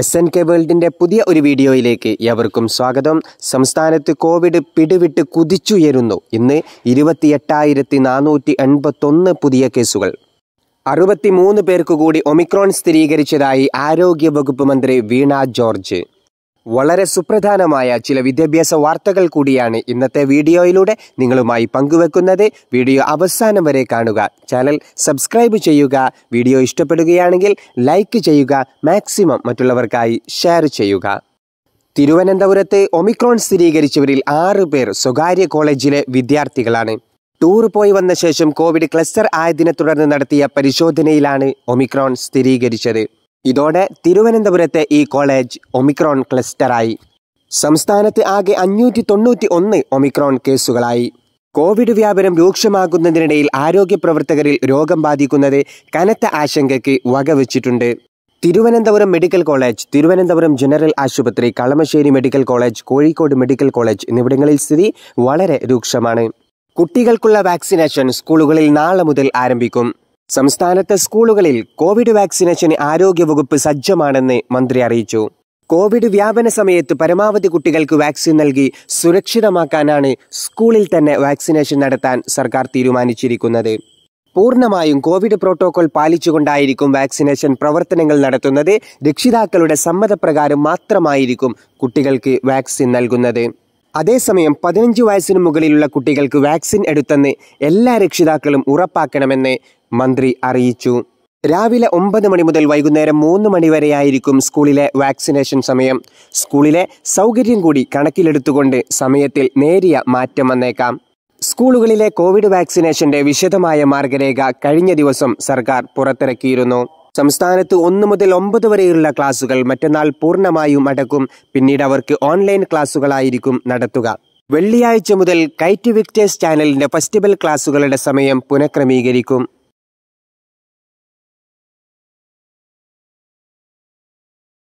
S N K വേൾഡിൻ്റെ പുതിയ ഒരു വീഡിയോയിലേക്ക് എവർക്കും സ്വാഗതം സംസ്ഥാനത്ത് കോവിഡ് പിടിവിട്ട് കുതിച്ചുയരുന്നു ഇന്ന് എട്ടായിരത്തി നാനൂറ്റി എൺപത്തൊന്ന് പുതിയ കേസുകൾ മൂന്ന് പേർക്ക് കൂടി ഒമിക്രോൺ സ്ഥിരീകരിച്ചതായി ആരോഗ്യ വകുപ്പ് മന്ത്രി വീണ ജോർജ് വളരെ സുപ്രധാനമായ ചില വിദ്യാഭ്യാസ വാർത്തകൾ കൂടിയാണ് ഇന്നത്തെ വീഡിയോയിലൂടെ നിങ്ങളുമായി പങ്കുവെക്കുന്നത് വീഡിയോ അവസാനം വരെ കാണുക ചാനൽ സബ്സ്ക്രൈബ് ചെയ്യുക വീഡിയോ ഇഷ്ടപ്പെടുകയാണെങ്കിൽ ലൈക്ക് ചെയ്യുക മാക്സിമം മറ്റുള്ളവർക്കായി ഷെയർ ചെയ്യുക തിരുവനന്തപുരത്ത് ഒമിക്രോൺ സ്ഥിരീകരിച്ചവരിൽ ആറ് പേർ സ്വകാര്യ കോളേജിലെ വിദ്യാർത്ഥികളാണ് ടൂർ പോയി വന്ന ശേഷം കോവിഡ് ക്ലസ്റ്റർ ആയതിനെ തുടർന്ന് നടത്തിയ പരിശോധനയിലാണ് ഒമിക്രോൺ സ്ഥിരീകരിച്ചത് ഇതോടെ തിരുവനന്തപുരത്തെ ഈ കോളേജ് ഒമിക്രോൺ ക്ലസ്റ്ററായി സംസ്ഥാനത്ത് ആകെ അഞ്ഞൂറ്റി തൊണ്ണൂറ്റി ഒന്ന് ഒമിക്രോൺ കേസുകളായി കോവിഡ് വ്യാപനം രൂക്ഷമാകുന്നതിനിടയിൽ ആരോഗ്യ പ്രവർത്തകരിൽ രോഗം ബാധിക്കുന്നത് കനത്ത ആശങ്കയ്ക്ക് വകവെച്ചിട്ടുണ്ട് Thiruvananthapuram medical college Thiruvananthapuram general ആശുപത്രി Kalamassery medical college Kozhikode medical college എന്നിവിടങ്ങളിൽ സ്ഥിതി വളരെ രൂക്ഷമാണ് കുട്ടികൾക്കുള്ള വാക്സിനേഷൻ സ്കൂളുകളിൽ നാളെ മുതൽ ആരംഭിക്കും സംസ്ഥാനത്തെ സ്കൂളുകളിൽ കോവിഡ് വാക്സിനേഷന് ആരോഗ്യവകുപ്പ് സജ്ജമാണെന്ന് മന്ത്രി അറിയിച്ചു കോവിഡ് വ്യാപന സമയത്ത് പരമാവധി കുട്ടികൾക്ക് വാക്സിൻ നൽകി സുരക്ഷിതമാക്കാനാണ് സ്കൂളിൽ തന്നെ വാക്സിനേഷൻ നടത്താൻ സർക്കാർ തീരുമാനിച്ചിരിക്കുന്നത് പൂർണ്ണമായും കോവിഡ് പ്രോട്ടോകോൾ പാലിച്ചുകൊണ്ടായിരിക്കും വാക്സിനേഷൻ പ്രവർത്തനങ്ങൾ നടത്തുന്നത് രക്ഷിതാക്കളുടെ സമ്മതപ്രകാരം മാത്രമായിരിക്കും കുട്ടികൾക്ക് വാക്സിൻ നൽകുന്നത് അതേസമയം പതിനഞ്ച് വയസ്സിന് മുകളിലുള്ള കുട്ടികൾക്ക് വാക്സിൻ എടുത്തെന്ന് എല്ലാ രക്ഷിതാക്കളും ഉറപ്പാക്കണമെന്ന് മന്ത്രി അറിയിച്ചു രാവിലെ ഒമ്പത് മണി മുതൽ വൈകുന്നേരം മൂന്ന് മണിവരെയായിരിക്കും സ്കൂളിലെ വാക്സിനേഷൻ സമയം സ്കൂളിലെ സൗകര്യം കൂടി കണക്കിലെടുത്തുകൊണ്ട് സമയത്തിൽ നേരിയ മാറ്റം വന്നേക്കാം സ്കൂളുകളിലെ കോവിഡ് വാക്സിനേഷന്റെ വിശദമായ മാർഗരേഖ കഴിഞ്ഞ ദിവസം സർക്കാർ പുറത്തിറക്കിയിരുന്നു സംസ്ഥാനത്ത് ഒന്ന് മുതൽ ഒമ്പത് വരെയുള്ള ക്ലാസുകൾ മറ്റന്നാൾ പൂർണ്ണമായും അടക്കും പിന്നീട് അവർക്ക് ഓൺലൈൻ ക്ലാസുകളായിരിക്കും നടത്തുക വെള്ളിയാഴ്ച മുതൽ കൈറ്റ് വിക്ടേഴ്സ് ചാനലിന്റെ ഫെസ്റ്റിവൽ ക്ലാസുകളുടെ സമയം പുനഃക്രമീകരിക്കും